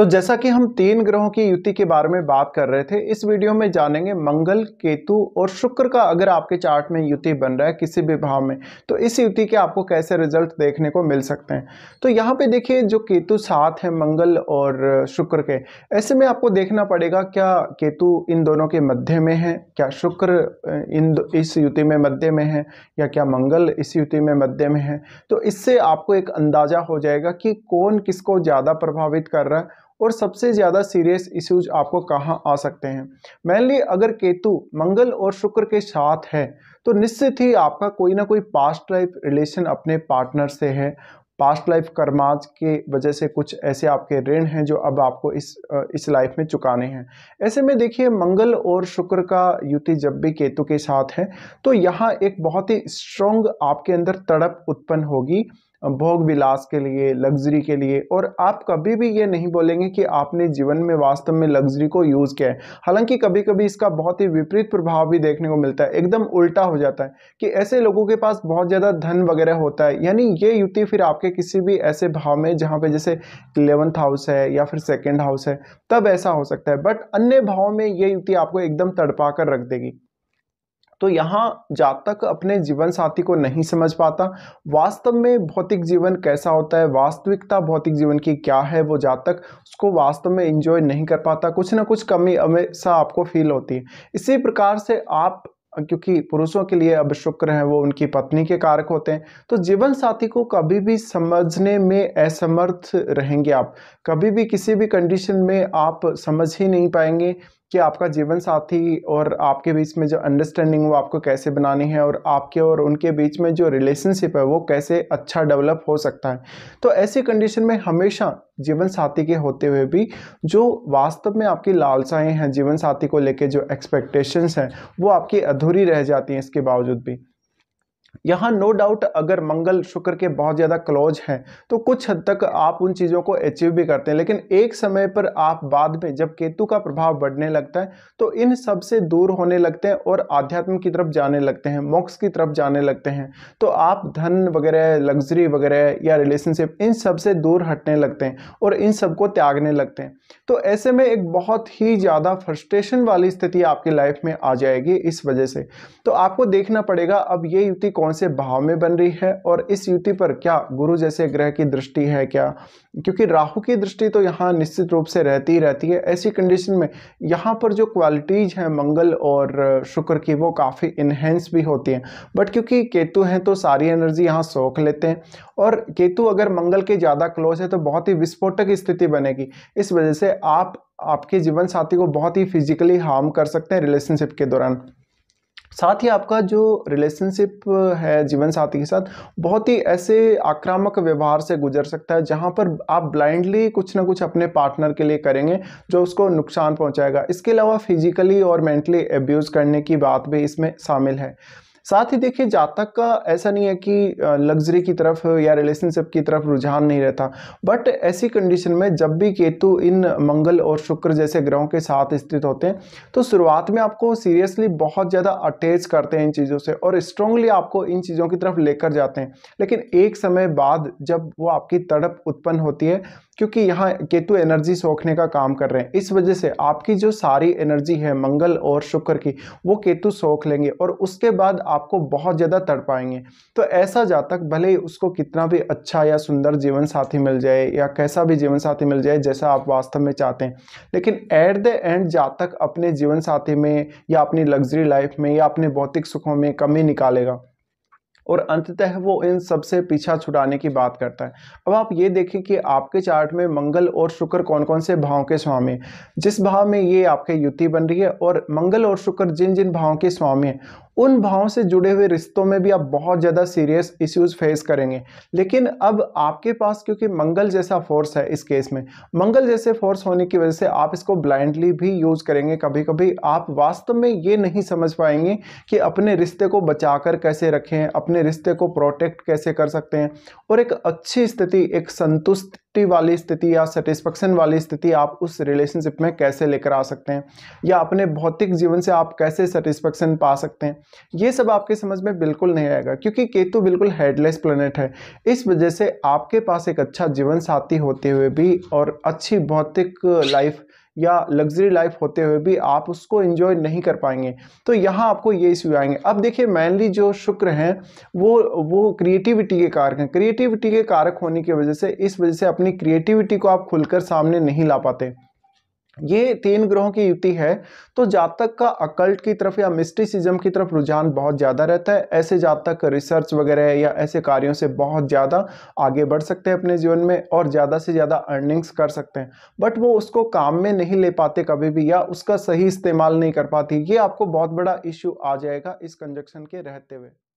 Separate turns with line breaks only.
तो जैसा कि हम तीन ग्रहों की युति के बारे में बात कर रहे थे इस वीडियो में जानेंगे मंगल केतु और शुक्र का अगर आपके चार्ट में युति बन रहा है किसी भी भाव में तो इस युति के आपको कैसे रिजल्ट देखने को मिल सकते हैं तो यहाँ पे देखिए जो केतु साथ है मंगल और शुक्र के ऐसे में आपको देखना पड़ेगा क्या केतु इन दोनों के मध्य में है क्या शुक्र इन इस युति में मध्य में है या क्या मंगल इस युति में मध्य में है तो इससे आपको एक अंदाज़ा हो जाएगा कि कौन किसको ज़्यादा प्रभावित कर रहा है और सबसे ज़्यादा सीरियस इश्यूज आपको कहाँ आ सकते हैं मेनली अगर केतु मंगल और शुक्र के साथ है तो निश्चित ही आपका कोई ना कोई पास्ट लाइफ रिलेशन अपने पार्टनर से है पास्ट लाइफ कर्माज के वजह से कुछ ऐसे आपके ऋण हैं जो अब आपको इस इस लाइफ में चुकाने हैं ऐसे में देखिए मंगल और शुक्र का युति जब भी केतु के साथ है तो यहाँ एक बहुत ही स्ट्रॉन्ग आपके अंदर तड़प उत्पन्न होगी भोग विलास के लिए लग्जरी के लिए और आप कभी भी ये नहीं बोलेंगे कि आपने जीवन में वास्तव में लग्जरी को यूज़ किया है हालांकि कभी कभी इसका बहुत ही विपरीत प्रभाव भी देखने को मिलता है एकदम उल्टा हो जाता है कि ऐसे लोगों के पास बहुत ज़्यादा धन वगैरह होता है यानी ये युति फिर आपके किसी भी ऐसे भाव में जहाँ पर जैसे इलेवंथ हाउस है या फिर सेकेंड हाउस है तब ऐसा हो सकता है बट अन्य भाव में ये युति आपको एकदम तड़पा कर रख देगी तो यहाँ जा तक अपने जीवन साथी को नहीं समझ पाता वास्तव में भौतिक जीवन कैसा होता है वास्तविकता भौतिक जीवन की क्या है वो जा तक उसको वास्तव में इंजॉय नहीं कर पाता कुछ ना कुछ कमी हमेशा आपको फील होती है इसी प्रकार से आप क्योंकि पुरुषों के लिए अब शुक्र है वो उनकी पत्नी के कारक होते हैं तो जीवन साथी को कभी भी समझने में असमर्थ रहेंगे आप कभी भी किसी भी कंडीशन में आप समझ ही नहीं पाएंगे कि आपका जीवन साथी और आपके बीच में जो अंडरस्टैंडिंग वो आपको कैसे बनानी है और आपके और उनके बीच में जो रिलेशनशिप है वो कैसे अच्छा डेवलप हो सकता है तो ऐसी कंडीशन में हमेशा जीवन साथी के होते हुए भी जो वास्तव में आपकी लालसाएँ हैं जीवन साथी को लेके जो एक्सपेक्टेशंस हैं वो आपकी अधूरी रह जाती हैं इसके बावजूद भी यहाँ नो डाउट अगर मंगल शुक्र के बहुत ज़्यादा क्लोज हैं तो कुछ हद तक आप उन चीज़ों को अचीव भी करते हैं लेकिन एक समय पर आप बाद में जब केतु का प्रभाव बढ़ने लगता है तो इन सब से दूर होने लगते हैं और आध्यात्म की तरफ जाने लगते हैं मोक्ष की तरफ जाने लगते हैं तो आप धन वगैरह लग्जरी वगैरह या रिलेशनशिप इन सब से दूर हटने लगते हैं और इन सब को त्यागने लगते हैं तो ऐसे में एक बहुत ही ज़्यादा फ्रस्ट्रेशन वाली स्थिति आपकी लाइफ में आ जाएगी इस वजह से तो आपको देखना पड़ेगा अब ये युक्ति कौन से भाव में बन रही है और इस युति पर क्या गुरु जैसे ग्रह की दृष्टि है क्या क्योंकि राहु की दृष्टि तो यहाँ निश्चित रूप से रहती ही रहती है ऐसी कंडीशन में यहाँ पर जो क्वालिटीज़ हैं मंगल और शुक्र की वो काफ़ी इन्हेंस भी होती हैं बट क्योंकि केतु हैं तो सारी एनर्जी यहाँ सोख लेते हैं और केतु अगर मंगल के ज़्यादा क्लोज है तो बहुत ही विस्फोटक स्थिति बनेगी इस वजह से आप आपके जीवन साथी को बहुत ही फिजिकली हार्म कर सकते हैं रिलेशनशिप के दौरान साथ ही आपका जो रिलेशनशिप है जीवन साथी के साथ बहुत ही ऐसे आक्रामक व्यवहार से गुजर सकता है जहाँ पर आप ब्लाइंडली कुछ ना कुछ अपने पार्टनर के लिए करेंगे जो उसको नुकसान पहुँचाएगा इसके अलावा फिजिकली और मेंटली एब्यूज़ करने की बात भी इसमें शामिल है साथ ही देखिए जातक का ऐसा नहीं है कि लग्जरी की तरफ या रिलेशनशिप की तरफ रुझान नहीं रहता बट ऐसी कंडीशन में जब भी केतु इन मंगल और शुक्र जैसे ग्रहों के साथ स्थित होते हैं तो शुरुआत में आपको सीरियसली बहुत ज़्यादा अटैच करते हैं इन चीज़ों से और स्ट्रांगली आपको इन चीज़ों की तरफ लेकर जाते हैं लेकिन एक समय बाद जब वो आपकी तड़प उत्पन्न होती है क्योंकि यहाँ केतु एनर्जी सोखने का काम कर रहे हैं इस वजह से आपकी जो सारी एनर्जी है मंगल और शुक्र की वो केतु सोख लेंगे और उसके बाद आप आपको बहुत ज़्यादा तड़पाएंगे तो ऐसा जातक भले उसको कितना भी अच्छा या सुंदर जीवन साथी मिल जाए या कैसा भी जीवन साथी मिल जाए जैसा आप वास्तव में चाहते हैं लेकिन ऐट द एंड जातक अपने जीवन साथी में या अपनी लग्जरी लाइफ में या अपने भौतिक सुखों में कमी निकालेगा और अंततः वो इन सबसे पीछा छुड़ाने की बात करता है अब आप ये देखें कि आपके चार्ट में मंगल और शुक्र कौन कौन से भावों के स्वामी जिस भाव में ये आपके युति बन रही है और मंगल और शुक्र जिन जिन भावों के स्वामी हैं उन भावों से जुड़े हुए रिश्तों में भी आप बहुत ज़्यादा सीरियस इश्यूज फेस करेंगे लेकिन अब आपके पास क्योंकि मंगल जैसा फोर्स है इस केस में मंगल जैसे फोर्स होने की वजह से आप इसको ब्लाइंडली भी यूज़ करेंगे कभी कभी आप वास्तव में ये नहीं समझ पाएंगे कि अपने रिश्ते को बचाकर कैसे रखें अपने रिश्ते को प्रोटेक्ट कैसे कर सकते हैं और एक अच्छी स्थिति एक संतुष्ट वाली स्थिति या सेटिस्फेक्शन वाली स्थिति आप उस रिलेशनशिप में कैसे लेकर आ सकते हैं या अपने भौतिक जीवन से आप कैसे सेटिस्फेक्शन पा सकते हैं ये सब आपके समझ में बिल्कुल नहीं आएगा क्योंकि केतु बिल्कुल हेडलेस प्लेनेट है इस वजह से आपके पास एक अच्छा जीवन साथी होते हुए भी और अच्छी भौतिक लाइफ या लग्जरी लाइफ होते हुए भी आप उसको एंजॉय नहीं कर पाएंगे तो यहाँ आपको ये इश्यू आएंगे अब देखिए मेनली जो शुक्र हैं वो वो क्रिएटिविटी के कारक हैं क्रिएटिविटी के कारक होने की वजह से इस वजह से अपनी क्रिएटिविटी को आप खुलकर सामने नहीं ला पाते ये तीन ग्रहों की युति है तो जातक का अकल्ट की तरफ या मिस्टिसिज्म की तरफ रुझान बहुत ज़्यादा रहता है ऐसे जातक रिसर्च वगैरह या ऐसे कार्यों से बहुत ज़्यादा आगे बढ़ सकते हैं अपने जीवन में और ज़्यादा से ज़्यादा अर्निंग्स कर सकते हैं बट वो उसको काम में नहीं ले पाते कभी भी या उसका सही इस्तेमाल नहीं कर पाती ये आपको बहुत बड़ा इश्यू आ जाएगा इस कंजक्शन के रहते हुए